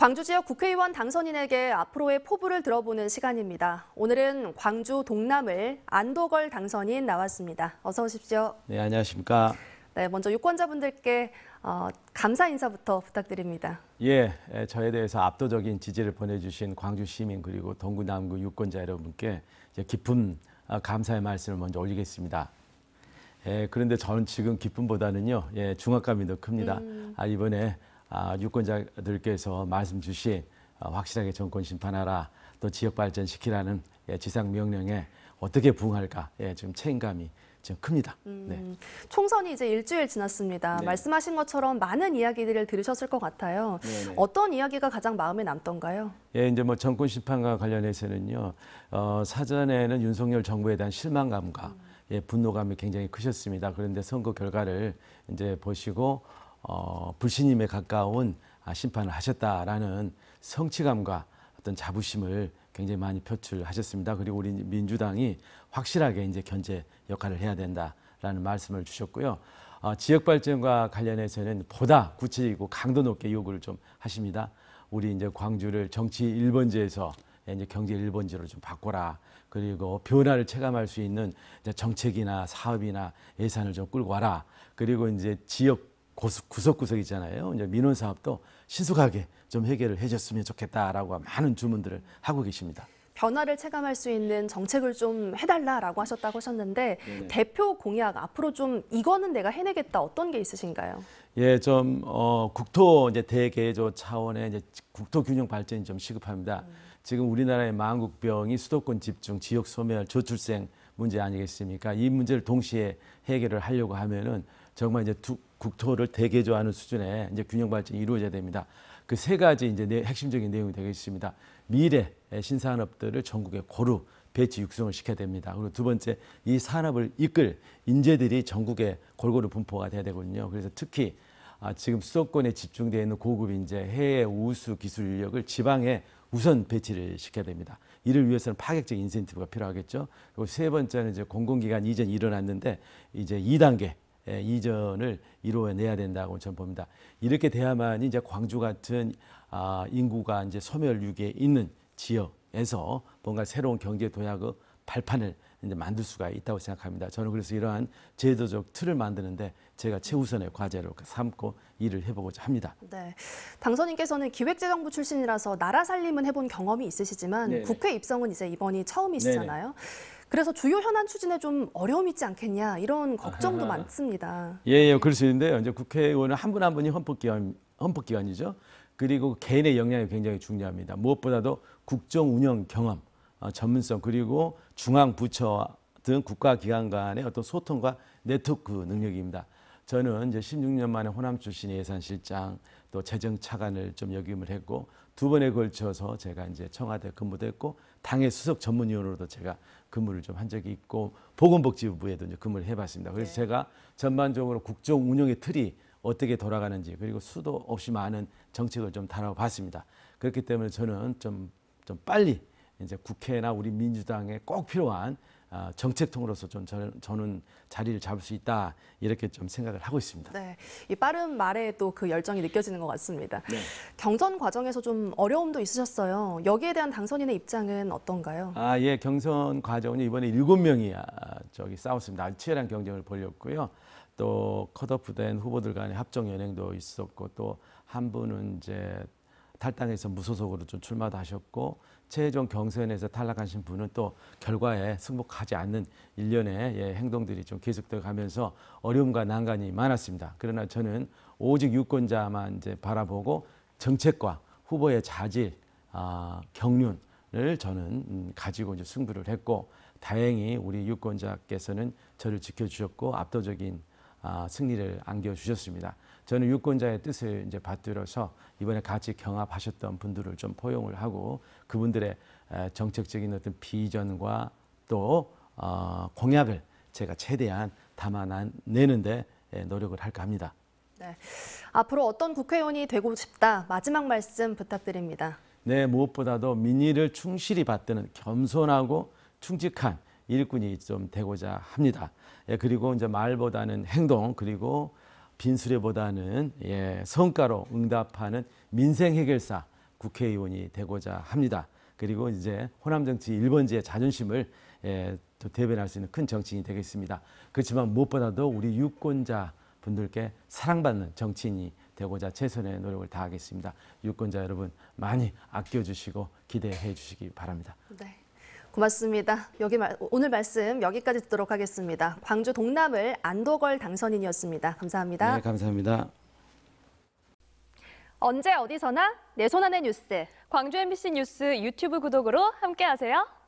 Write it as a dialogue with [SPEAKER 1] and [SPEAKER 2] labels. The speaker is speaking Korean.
[SPEAKER 1] 광주 지역 국회의원 당선인에게 앞으로의 포부를 들어보는 시간입니다. 오늘은 광주 동남을 안도걸 당선인 나왔습니다. 어서 오십시오.
[SPEAKER 2] 네, 안녕하십니까.
[SPEAKER 1] 네, 먼저 유권자분들께 어, 감사 인사부터 부탁드립니다.
[SPEAKER 2] 예, 저에 대해서 압도적인 지지를 보내주신 광주 시민 그리고 동구 남구 유권자 여러분께 깊은 어, 감사의 말씀을 먼저 올리겠습니다. 예, 그런데 저는 지금 기쁨보다는요, 예, 중압감이 더 큽니다. 음. 아, 이번에 아, 유권자들께서 말씀 주신 어, 확실하게 정권 심판하라 또 지역 발전시키라는 예, 지상 명령에 어떻게 부응할까 예, 지금 책임감이 지금 큽니다. 음,
[SPEAKER 1] 네. 총선이 이제 일주일 지났습니다. 네. 말씀하신 것처럼 많은 이야기들을 들으셨을 것 같아요. 네네. 어떤 이야기가 가장 마음에 남던가요?
[SPEAKER 2] 예, 이제 뭐 정권 심판과 관련해서는요. 어, 사전에는 윤석열 정부에 대한 실망감과 음. 예, 분노감이 굉장히 크셨습니다. 그런데 선거 결과를 이제 보시고 어, 불신임에 가까운 아, 심판을 하셨다라는 성취감과 어떤 자부심을 굉장히 많이 표출하셨습니다. 그리고 우리 민주당이 확실하게 이제 견제 역할을 해야 된다라는 말씀을 주셨고요. 어, 지역 발전과 관련해서는 보다 구체적이고 강도 높게 요구를 좀 하십니다. 우리 이제 광주를 정치 1번지에서 이제 경제 1번지로 좀 바꿔라. 그리고 변화를 체감할 수 있는 이제 정책이나 사업이나 예산을 좀 끌고 와라. 그리고 이제 지역 구석구석이잖아요. 이제 민원 사업도 신속하게 좀 해결을 해줬으면 좋겠다라고 많은 주문들을 하고 계십니다.
[SPEAKER 1] 변화를 체감할 수 있는 정책을 좀 해달라라고 하셨다고 하셨는데 네 대표 공약 앞으로 좀 이거는 내가 해내겠다 어떤 게 있으신가요?
[SPEAKER 2] 예, 좀 어, 국토 이제 대개조 차원의 이제 국토 균형 발전이 좀 시급합니다. 음. 지금 우리나라의 망국병이 수도권 집중, 지역 소멸, 저출생 문제 아니겠습니까? 이 문제를 동시에 해결을 하려고 하면은 정말 이제 두, 국토를 대개조하는 수준의 이제 균형 발전이 이루어져야 됩니다. 그 세 가지 이제 내, 핵심적인 내용이 되겠습니다. 미래 신산업들을 전국에 고루 배치 육성을 시켜야 됩니다. 그리고 두 번째 이 산업을 이끌 인재들이 전국에 골고루 분포가 돼야 되거든요. 그래서 특히 아, 지금 수도권에 집중되어 있는 고급 인재, 해외 우수 기술 인력을 지방에 우선 배치를 시켜야 됩니다. 이를 위해서는 파격적인 인센티브가 필요하겠죠. 그리고 세 번째는 이제 공공기관 이전이 일어났는데 이제 2단계 예, 이전을 이루어내야 된다고 저는 봅니다. 이렇게 돼야만 이제 광주 같은 아, 인구가 이제 소멸 위기에 있는 지역에서 뭔가 새로운 경제 도약의 발판을 이제 만들 수가 있다고 생각합니다. 저는 그래서 이러한 제도적 틀을 만드는데 제가 최우선의 과제로 삼고 일을 해보고자 합니다.
[SPEAKER 1] 네, 당선인께서는 기획재정부 출신이라서 나라 살림은 해본 경험이 있으시지만 네네. 국회 입성은 이제 이번이 처음이시잖아요. 네네. 그래서 주요 현안 추진에 좀어려움 있지 않겠냐 이런 걱정도 아하. 많습니다.
[SPEAKER 2] 예, 예, 그럴 수 있는데요. 이제 국회의원은 한 분 한 분이 헌법기관, 헌법기관이죠. 그리고 개인의 역량이 굉장히 중요합니다. 무엇보다도 국정 운영 경험, 어, 전문성 그리고 중앙 부처 등 국가기관 간의 어떤 소통과 네트워크 능력입니다. 저는 이제 16년 만에 호남 출신 예산실장 또 재정 차관을 좀 역임을 했고 두 번에 걸쳐서 제가 이제 청와대 근무도 했고 당의 수석 전문위원으로도 제가 근무를 좀 한 적이 있고 보건복지부에도 이제 근무를 해봤습니다. 그래서 네. 제가 전반적으로 국정 운영의 틀이 어떻게 돌아가는지 그리고 수도 없이 많은 정책을 좀 다뤄봤습니다. 그렇기 때문에 저는 좀, 좀 빨리 이제 국회나 우리 민주당에 꼭 필요한 어, 정책통으로서 좀 저는 자리를 잡을 수 있다 이렇게 좀 생각을 하고 있습니다.
[SPEAKER 1] 네, 이 빠른 말에 또 그 열정이 느껴지는 것 같습니다. 네. 경선 과정에서 좀 어려움도 있으셨어요. 여기에 대한 당선인의 입장은 어떤가요?
[SPEAKER 2] 아, 예, 경선 과정은 이번에 일곱 명이 아, 저기 싸웠습니다. 치열한 경쟁을 벌였고요. 또 컷오프된 후보들 간의 합정 연행도 있었고 또 한 분은 이제 탈당해서 무소속으로 좀 출마도 하셨고 최종 경선에서 탈락하신 분은 또 결과에 승복하지 않는 일련의 예, 행동들이 좀계속어 가면서 어려움과 난관이 많았습니다. 그러나 저는 오직 유권자만 이제 바라보고 정책과 후보의 자질, 아, 경륜을 저는 음, 가지고 이제 승부를 했고 다행히 우리 유권자께서는 저를 지켜주셨고 압도적인 아, 승리를 안겨주셨습니다. 저는 유권자의 뜻을 이제 받들어서 이번에 같이 경합하셨던 분들을 좀 포용을 하고 그분들의 정책적인 어떤 비전과 또 어, 공약을 제가 최대한 담아내는데 노력을 할까 합니다.
[SPEAKER 1] 네. 앞으로 어떤 국회의원이 되고 싶다 마지막 말씀 부탁드립니다.
[SPEAKER 2] 네, 무엇보다도 민의를 충실히 받드는 겸손하고 충직한 일꾼이 좀 되고자 합니다. 예, 그리고 이제 말보다는 행동 그리고 빈수레보다는 예, 성과로 응답하는 민생 해결사 국회의원이 되고자 합니다. 그리고 이제 호남 정치 1번지의 자존심을 예, 대변할 수 있는 큰 정치인이 되겠습니다. 그렇지만 무엇보다도 우리 유권자 분들께 사랑받는 정치인이 되고자 최선의 노력을 다하겠습니다. 유권자 여러분 많이 아껴주시고 기대해 주시기 바랍니다.
[SPEAKER 1] 네. 고맙습니다. 여기 말, 오늘 말씀 여기까지 듣도록 하겠습니다. 광주 동남을 안도걸 당선인이었습니다. 감사합니다. 네,
[SPEAKER 2] 감사합니다.
[SPEAKER 1] 언제 어디서나 내 손안의 뉴스, 광주 MBC 뉴스 유튜브 구독으로 함께하세요.